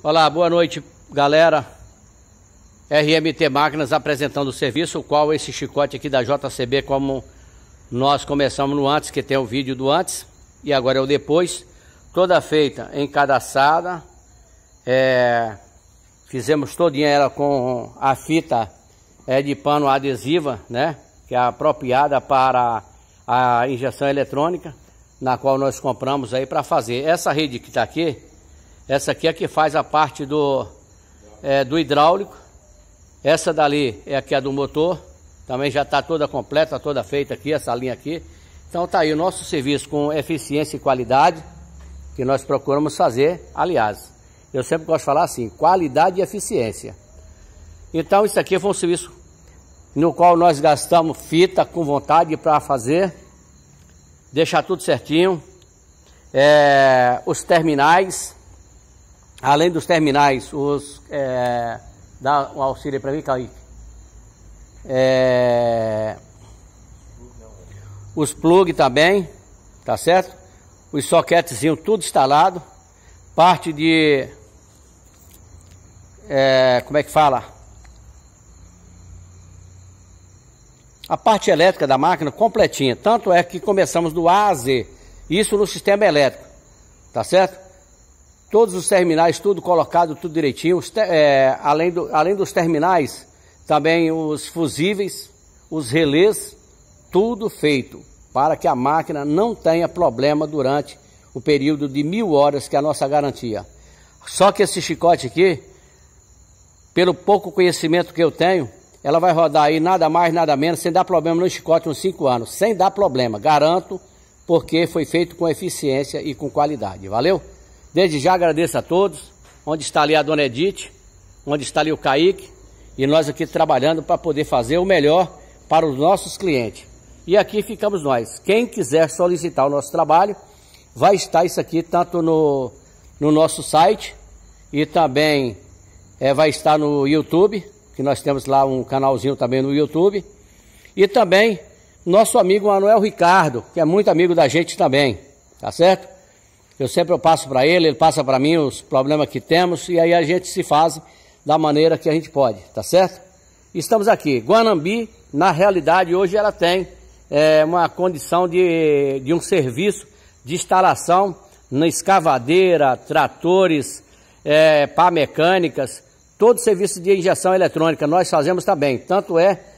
Olá, boa noite, galera. RMT Máquinas apresentando o serviço, o qual esse chicote aqui da JCB, como nós começamos no antes, que tem o vídeo do antes, e agora é o depois, toda feita encadaçada. É, fizemos todinha ela com a fita é, de pano adesiva, né? Que é apropriada para a injeção eletrônica, na qual nós compramos aí para fazer. Essa rede que está aqui, essa aqui é a que faz a parte do, é, do hidráulico. Essa dali é a que é do motor. Também já está toda completa, toda feita aqui, essa linha aqui. Então tá aí o nosso serviço com eficiência e qualidade que nós procuramos fazer. Aliás, eu sempre gosto de falar assim, qualidade e eficiência. Então isso aqui foi um serviço no qual nós gastamos fita com vontade para fazer, deixar tudo certinho. É, os terminais, além dos terminais, os. É, dá um auxílio para mim, Caique. É, os plug também, tá certo? Os soquetesinho, tudo instalado. Parte de. É, como é que fala? A parte elétrica da máquina completinha. Tanto é que começamos do A a Z. Isso no sistema elétrico. Tá certo? todos os terminais, tudo colocado, tudo direitinho. é, além, do, além dos terminais, também os fusíveis, os relés, tudo feito para que a máquina não tenha problema durante o período de mil horas que é a nossa garantia. Só que esse chicote aqui, pelo pouco conhecimento que eu tenho, ela vai rodar aí nada mais, nada menos, sem dar problema no chicote uns 5 anos. Sem dar problema, garanto, porque foi feito com eficiência e com qualidade. Valeu? Desde já agradeço a todos, onde está ali a dona Edith, onde está ali o Kaique, e nós aqui trabalhando para poder fazer o melhor para os nossos clientes. E aqui ficamos nós. Quem quiser solicitar o nosso trabalho, vai estar isso aqui tanto no, no nosso site e também é, vai estar no YouTube, que nós temos lá um canalzinho também no YouTube. E também nosso amigo Manuel Ricardo, que é muito amigo da gente também, tá certo? Eu sempre eu passo para ele, ele passa para mim os problemas que temos e aí a gente se faz da maneira que a gente pode, tá certo? Estamos aqui. Guanambi, na realidade, hoje ela tem é, uma condição de, de um serviço de instalação na escavadeira, tratores, é, pá mecânicas, todo serviço de injeção eletrônica nós fazemos também. Tanto é